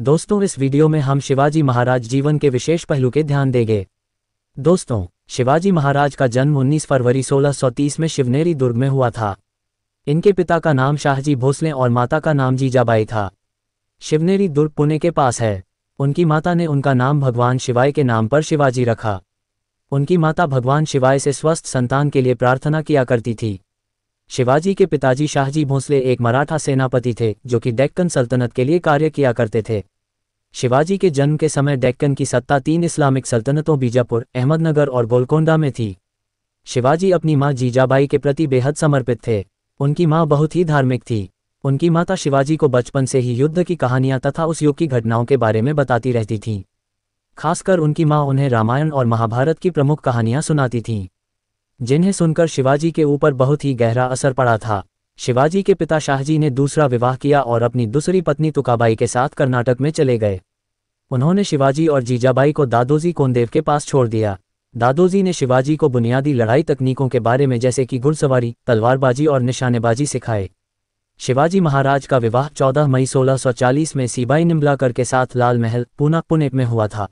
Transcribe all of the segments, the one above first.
दोस्तों इस वीडियो में हम शिवाजी महाराज जीवन के विशेष पहलू के ध्यान देंगे दोस्तों शिवाजी महाराज का जन्म 19 फरवरी 1630 में शिवनेरी दुर्ग में हुआ था इनके पिता का नाम शाहजी भोसले और माता का नाम जीजाबाई था शिवनेरी दुर्ग पुणे के पास है उनकी माता ने उनका नाम भगवान शिवाय के नाम पर शिवाजी रखा उनकी माता भगवान शिवाय से स्वस्थ संतान के लिए प्रार्थना किया करती थी शिवाजी के पिताजी शाहजी भोंसले एक मराठा सेनापति थे जो कि डेक्कन सल्तनत के लिए कार्य किया करते थे शिवाजी के जन्म के समय डेक्कन की सत्ता तीन इस्लामिक सल्तनतों बीजापुर अहमदनगर और गोलकोंडा में थी शिवाजी अपनी माँ जीजाबाई के प्रति बेहद समर्पित थे उनकी माँ बहुत ही धार्मिक थी उनकी माता शिवाजी को बचपन से ही युद्ध की कहानियां तथा उस युग की घटनाओं के बारे में बताती रहती थीं खासकर उनकी माँ उन्हें रामायण और महाभारत की प्रमुख कहानियां सुनाती थीं जिन्हें सुनकर शिवाजी के ऊपर बहुत ही गहरा असर पड़ा था शिवाजी के पिता शाहजी ने दूसरा विवाह किया और अपनी दूसरी पत्नी तुकाबाई के साथ कर्नाटक में चले गए उन्होंने शिवाजी और जीजाबाई को दादोजी कोंदेव के पास छोड़ दिया दादोजी ने शिवाजी को बुनियादी लड़ाई तकनीकों के बारे में जैसे कि घुड़सवारी तलवारबाजी और निशानेबाजी सिखाए शिवाजी महाराज का विवाह 14 मई 1640 में सीबाई निम्बलाकर के साथ लाल महल पूना पुणे में हुआ था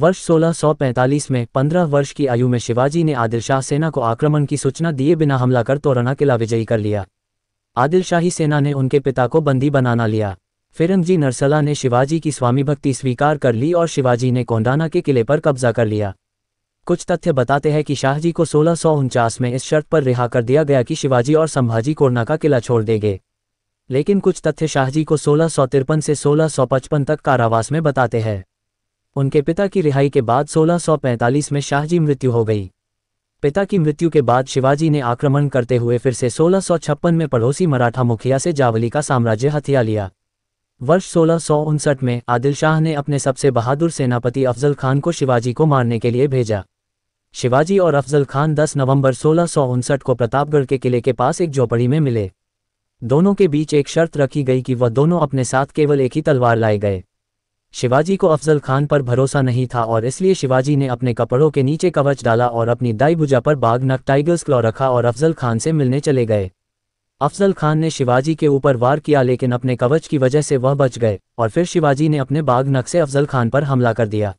वर्ष 1645 में 15 वर्ष की आयु में शिवाजी ने आदिल शाह सेना को आक्रमण की सूचना दिए बिना हमला कर तोरना किला विजयी कर लिया आदिलशाही सेना ने उनके पिता को बंदी बनाना लिया फिरंगजी नरसला ने शिवाजी की स्वामी भक्ति स्वीकार कर ली और शिवाजी ने कोंडाना के किले पर कब्जा कर लिया कुछ तथ्य बताते हैं कि शाहजी को सोलह में इस शर्त पर रिहा कर दिया गया कि शिवाजी और संभाजी कोरना का किला छोड़ देंगे लेकिन कुछ तथ्य शाहजी को सोलह से सोलह तक कारावास में बताते हैं उनके पिता की रिहाई के बाद 1645 में शाहजी मृत्यु हो गई पिता की मृत्यु के बाद शिवाजी ने आक्रमण करते हुए फिर से 1656 में पड़ोसी मराठा मुखिया से जावली का साम्राज्य हथिया लिया वर्ष सोलह में आदिल शाह ने अपने सबसे बहादुर सेनापति अफजल खान को शिवाजी को मारने के लिए भेजा शिवाजी और अफजल खान 10 नवंबर सोलह को प्रतापगढ़ के किले के पास एक झोपड़ी में मिले दोनों के बीच एक शर्त रखी गई कि वह दोनों अपने साथ केवल एक ही तलवार लाए गए शिवाजी को अफजल खान पर भरोसा नहीं था और इसलिए शिवाजी ने अपने कपड़ों के नीचे कवच डाला और अपनी दाई भुजा पर बाघ नक टाइगर्स क्लॉ रखा और अफजल खान से मिलने चले गए अफजल खान ने शिवाजी के ऊपर वार किया लेकिन अपने कवच की वजह से वह बच गए और फिर शिवाजी ने अपने बाघ नक से अफजल खान पर हमला कर दिया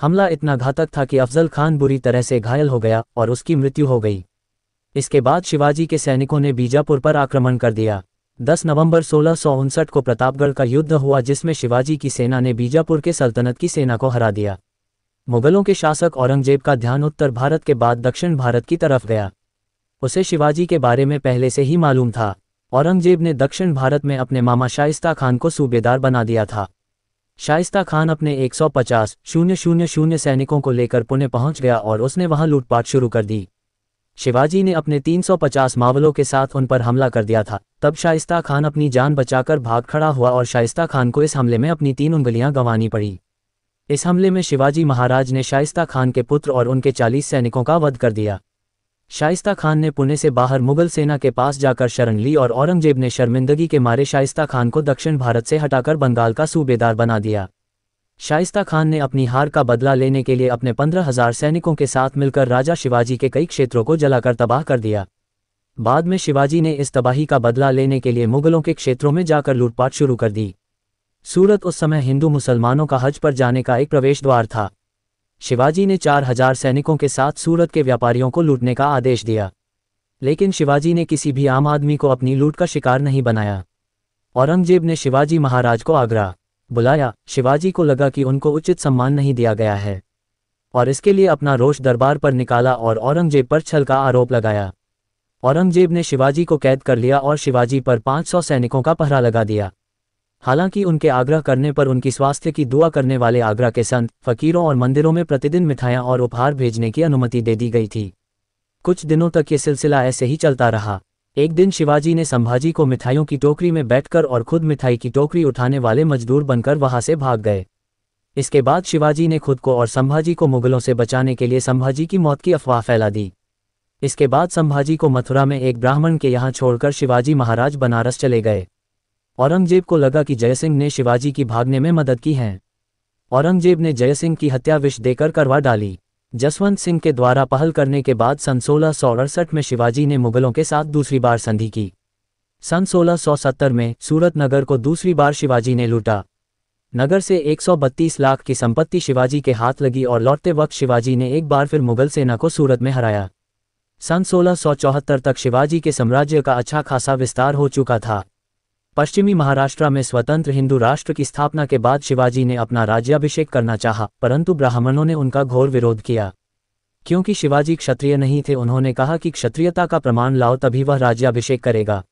हमला इतना घातक था कि अफजल खान बुरी तरह से घायल हो गया और उसकी मृत्यु हो गई इसके बाद शिवाजी के सैनिकों ने बीजापुर पर आक्रमण कर दिया 10 नवंबर सोलह को प्रतापगढ़ का युद्ध हुआ जिसमें शिवाजी की सेना ने बीजापुर के सल्तनत की सेना को हरा दिया मुगलों के शासक औरंगजेब का ध्यान उत्तर भारत के बाद दक्षिण भारत की तरफ गया उसे शिवाजी के बारे में पहले से ही मालूम था औरंगजेब ने दक्षिण भारत में अपने मामा शाइस्ता खान को सूबेदार बना दिया था शाइस्ता खान अपने 150 शून्य शून्य शून्य सैनिकों को लेकर पुणे पहुंच गया और उसने वहां लूटपाट शुरू कर दी शिवाजी ने अपने 350 मावलों के साथ उन पर हमला कर दिया था तब शाइस्ता खान अपनी जान बचाकर भाग खड़ा हुआ और शाइस्ता खान को इस हमले में अपनी तीन उंगलियां गंवानी पड़ी इस हमले में शिवाजी महाराज ने शाइस्ता खान के पुत्र और उनके 40 सैनिकों का वध कर दिया शाइस्ता खान ने पुणे से बाहर मुगल सेना के पास जाकर शरण ली और औरंगजेब ने शर्मिंदगी के मारे शाइस्ता खान को दक्षिण भारत से हटाकर बंगाल का सूबेदार बना दिया शाइस्ता खान ने अपनी हार का बदला लेने के लिए अपने पंद्रह हजार सैनिकों के साथ मिलकर राजा शिवाजी के कई क्षेत्रों को जलाकर तबाह कर दिया बाद में शिवाजी ने इस तबाही का बदला लेने के लिए मुगलों के क्षेत्रों में जाकर लूटपाट शुरू कर दी सूरत उस समय हिंदू मुसलमानों का हज पर जाने का एक प्रवेश द्वार था शिवाजी ने चार हजार सैनिकों के साथ सूरत के व्यापारियों को लूटने का आदेश दिया लेकिन शिवाजी ने किसी भी आम आदमी को अपनी लूट का शिकार नहीं बनाया औरंगजेब ने शिवाजी महाराज को आगरा बुलाया शिवाजी को लगा कि उनको उचित सम्मान नहीं दिया गया है और इसके लिए अपना रोष दरबार पर निकाला और औरंगजेब पर छल का आरोप लगाया औरंगजेब ने शिवाजी को कैद कर लिया और शिवाजी पर 500 सैनिकों का पहरा लगा दिया हालांकि उनके आग्रह करने पर उनकी स्वास्थ्य की दुआ करने वाले आगरा के संत फकीरों और मंदिरों में प्रतिदिन मिठाइयां और उपहार भेजने की अनुमति दे दी गई थी कुछ दिनों तक ये सिलसिला ऐसे ही चलता रहा एक दिन शिवाजी ने संभाजी को मिठाइयों की टोकरी में बैठकर और खुद मिठाई की टोकरी उठाने वाले मजदूर बनकर वहां से भाग गए इसके बाद शिवाजी ने खुद को और संभाजी को मुगलों से बचाने के लिए संभाजी की मौत की अफवाह फैला दी इसके बाद संभाजी को मथुरा में एक ब्राह्मण के यहाँ छोड़कर शिवाजी महाराज बनारस चले गए औरंगजेब को लगा कि जयसिंह ने शिवाजी की भागने में मदद की है औरंगजेब ने जयसिंह की हत्या विष देकर करवा डाली जसवंत सिंह के द्वारा पहल करने के बाद सन सोलह में शिवाजी ने मुगलों के साथ दूसरी बार संधि की सन 1670 में सूरत नगर को दूसरी बार शिवाजी ने लूटा नगर से 132 लाख की संपत्ति शिवाजी के हाथ लगी और लौटते वक्त शिवाजी ने एक बार फिर मुगल सेना को सूरत में हराया सन 1674 तक शिवाजी के साम्राज्य का अच्छा खासा विस्तार हो चुका था पश्चिमी महाराष्ट्र में स्वतंत्र हिंदू राष्ट्र की स्थापना के बाद शिवाजी ने अपना राज्याभिषेक करना चाहा परंतु ब्राह्मणों ने उनका घोर विरोध किया क्योंकि शिवाजी क्षत्रिय नहीं थे उन्होंने कहा कि क्षत्रियता का प्रमाण लाओ तभी वह राज्याभिषेक करेगा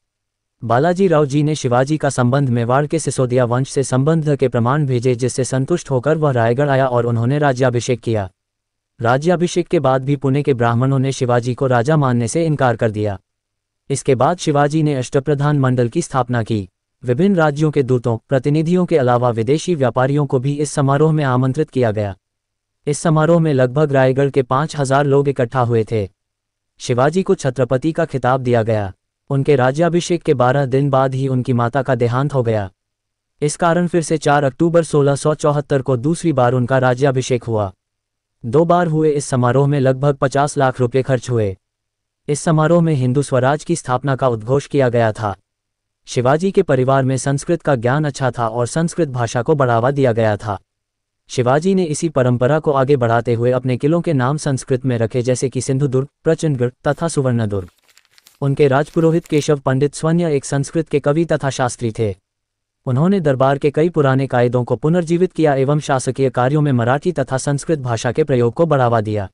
बालाजी राव जी ने शिवाजी का संबंध मेवाड़ के सिसोदिया वंश से संबंध के प्रमाण भेजे जिससे संतुष्ट होकर वह रायगढ़ आया और उन्होंने राज्याभिषेक किया राज्याभिषेक के बाद भी पुणे के ब्राह्मणों ने शिवाजी को राजा मानने से इनकार कर दिया इसके बाद शिवाजी ने अष्टप्रधान मंडल की स्थापना की विभिन्न राज्यों के दूतों प्रतिनिधियों के अलावा विदेशी व्यापारियों को भी इस समारोह में आमंत्रित किया गया इस समारोह में लगभग रायगढ़ के पांच हजार लोग इकट्ठा हुए थे शिवाजी को छत्रपति का खिताब दिया गया उनके राज्याभिषेक के बारह दिन बाद ही उनकी माता का देहांत हो गया इस कारण फिर से 4 अक्टूबर सोलह को दूसरी बार उनका राज्याभिषेक हुआ दो बार हुए इस समारोह में लगभग 50 लाख रुपए खर्च हुए इस समारोह में हिंदू स्वराज की स्थापना का उद्घोष किया गया था शिवाजी के परिवार में संस्कृत का ज्ञान अच्छा था और संस्कृत भाषा को बढ़ावा दिया गया था शिवाजी ने इसी परंपरा को आगे बढ़ाते हुए अपने किलों के नाम संस्कृत में रखे जैसे कि सिंधुदुर्ग प्रचंडगढ़ तथा सुवर्णदुर्ग उनके राजपुरोहित केशव पंडित स्वर्ण एक संस्कृत के कवि तथा शास्त्री थे उन्होंने दरबार के कई पुराने कायदों को पुनर्जीवित किया एवं शासकीय कार्यों में मराठी तथा संस्कृत भाषा के प्रयोग को बढ़ावा दिया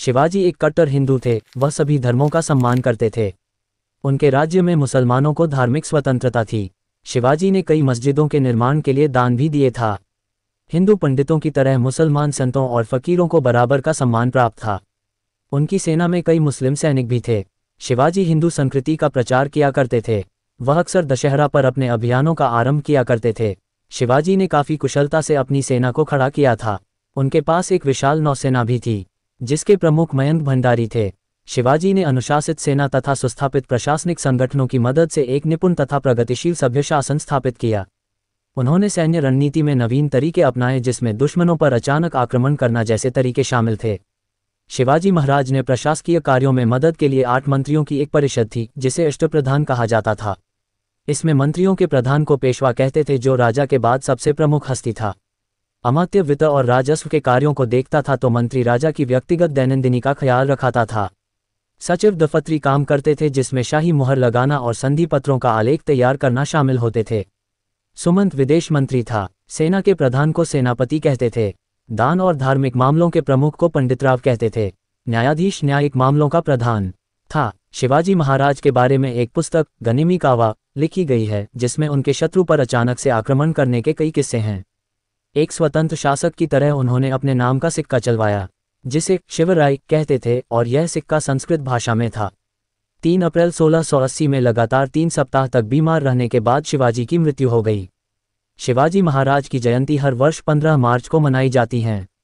शिवाजी एक कट्टर हिंदू थे वह सभी धर्मों का सम्मान करते थे उनके राज्य में मुसलमानों को धार्मिक स्वतंत्रता थी शिवाजी ने कई मस्जिदों के निर्माण के लिए दान भी दिए था हिंदू पंडितों की तरह मुसलमान संतों और फकीरों को बराबर का सम्मान प्राप्त था उनकी सेना में कई मुस्लिम सैनिक भी थे शिवाजी हिंदू संस्कृति का प्रचार किया करते थे वह अक्सर दशहरा पर अपने अभियानों का आरंभ किया करते थे शिवाजी ने काफ़ी कुशलता से अपनी सेना को खड़ा किया था उनके पास एक विशाल नौसेना भी थी जिसके प्रमुख मयंक भंडारी थे शिवाजी ने अनुशासित सेना तथा सुस्थापित प्रशासनिक संगठनों की मदद से एक निपुण तथा प्रगतिशील सभ्य शासन स्थापित किया उन्होंने सैन्य रणनीति में नवीन तरीके अपनाए जिसमें दुश्मनों पर अचानक आक्रमण करना जैसे तरीके शामिल थे शिवाजी महाराज ने प्रशासकीय कार्यों में मदद के लिए आठ मंत्रियों की एक परिषद थी जिसे अष्टप्रधान कहा जाता था इसमें मंत्रियों के प्रधान को पेशवा कहते थे जो राजा के बाद सबसे प्रमुख हस्ती था अमात्य वित्त और राजस्व के कार्यों को देखता था तो मंत्री राजा की व्यक्तिगत दैनंदिनी का ख्याल रखाता था सचिव दफतरी काम करते थे जिसमें शाही मुहर लगाना और संधि पत्रों का आलेख तैयार करना शामिल होते थे सुमंत विदेश मंत्री था सेना के प्रधान को सेनापति कहते थे दान और धार्मिक मामलों के प्रमुख को पंडितराव कहते थे न्यायाधीश न्यायिक मामलों का प्रधान था शिवाजी महाराज के बारे में एक पुस्तक गनिमी कावा लिखी गई है जिसमें उनके शत्रु पर अचानक से आक्रमण करने के कई किस्से हैं एक स्वतंत्र शासक की तरह उन्होंने अपने नाम का सिक्का चलवाया जिसे शिवराय कहते थे और यह सिक्का संस्कृत भाषा में था तीन अप्रैल अस्सी में लगातार तीन सप्ताह तक बीमार रहने के बाद शिवाजी की मृत्यु हो गई शिवाजी महाराज की जयंती हर वर्ष 15 मार्च को मनाई जाती है